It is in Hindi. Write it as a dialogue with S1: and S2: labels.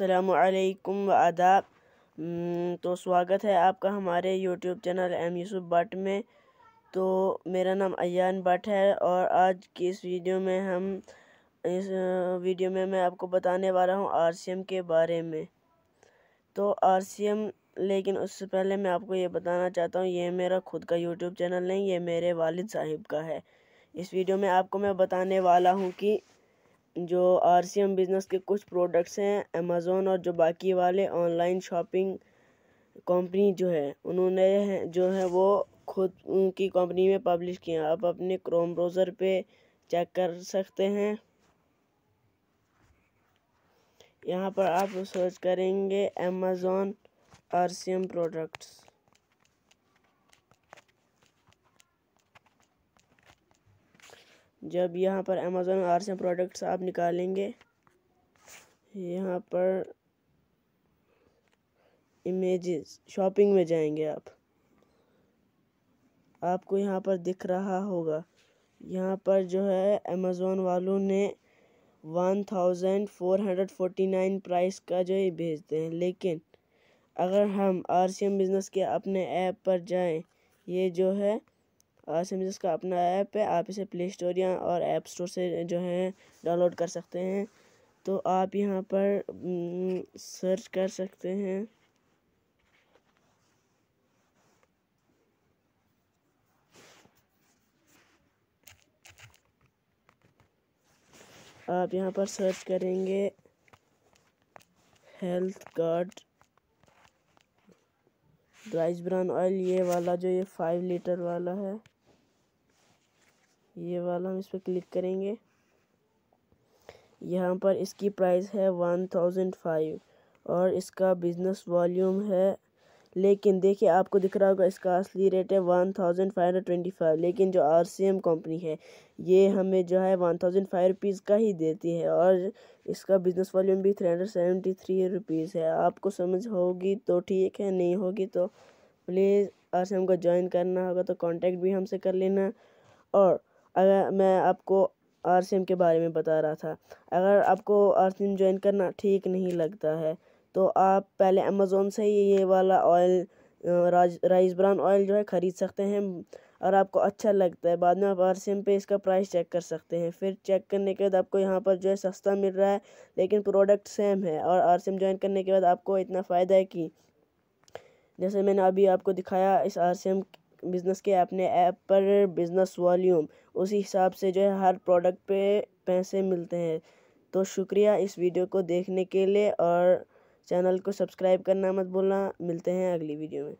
S1: असलकम आदाब तो स्वागत है आपका हमारे YouTube channel M Yusuf Bhatt में तो मेरा नाम अयान भट्ट है और आज की इस वीडियो में हम इस वीडियो में मैं आपको बताने वाला हूँ एम के बारे में तो एम लेकिन उससे पहले मैं आपको ये बताना चाहता हूँ ये मेरा खुद का यूट्यूब चैनल नहीं ये मेरे वालिद साहिब का है इस वीडियो में आपको मैं बताने वाला हूँ कि जो आर सी एम बिज़नेस के कुछ प्रोडक्ट्स हैं अमेज़ोन और जो बाकी वाले ऑनलाइन शॉपिंग कंपनी जो है उन्होंने जो है वो खुद उनकी कंपनी में पब्लिश किए आप अपने क्रोम ब्राउज़र पे चेक कर सकते हैं यहाँ पर आप सर्च करेंगे Amazon R C M products जब यहाँ पर अमेज़ोन आर से प्रोडक्ट्स आप निकालेंगे यहाँ पर इमेजेस शॉपिंग में जाएंगे आप आपको यहाँ पर दिख रहा होगा यहाँ पर जो है अमेज़ोन वालों ने one thousand four hundred forty nine price का जो है भेजते हैं लेकिन अगर हम आर सी एम बिज़नेस के अपने ऐप पर जाएं ये जो है सिमजिस का अपना ऐप है आप इसे प्ले स्टोर या और ऐप स्टोर से जो है डाउनलोड कर सकते हैं तो आप यहाँ पर सर्च कर सकते हैं आप यहाँ पर सर्च करेंगे health card rice brown oil ये वाला जो ये फाइव लीटर वाला है ये वाला हम इस पर क्लिक करेंगे यहाँ पर इसकी प्राइस है वन थाउजेंड फाइव और इसका बिज़नेस वॉल्यूम है लेकिन देखिए आपको दिख रहा होगा इसका असली रेट है one thousand five hundred twenty five लेकिन जो आर सी एम कंपनी है ये हमें जो है वन थाउजेंड फाइव रुपीज़ का ही देती है और इसका बिज़नेस वॉल्यूम भी three hundred seventy three rupees है आपको समझ होगी तो ठीक है नहीं होगी तो प्लीज़ आर सी एम को ज्वाइन करना होगा तो कॉन्टेक्ट भी हमसे कर लेना और अगर मैं आपको आर के बारे में बता रहा था अगर आपको आर ज्वाइन करना ठीक नहीं लगता है तो आप पहले अमेज़ोन से ही ये वाला ऑयल राइस ब्राउन ऑयल जो है ख़रीद सकते हैं और आपको अच्छा लगता है बाद में आप आर पे इसका प्राइस चेक कर सकते हैं फिर चेक करने के बाद आपको यहाँ पर जो है सस्ता मिल रहा है लेकिन प्रोडक्ट सेम है और आर ज्वाइन करने के बाद आपको इतना फ़ायदा है कि जैसे मैंने अभी आपको दिखाया इस आर बिज़नेस के अपने ऐप पर बिज़नेस वॉल्यूम उसी हिसाब से जो है हर प्रोडक्ट पे पैसे मिलते हैं तो शुक्रिया इस वीडियो को देखने के लिए और चैनल को सब्सक्राइब करना मत भूलना मिलते हैं अगली वीडियो में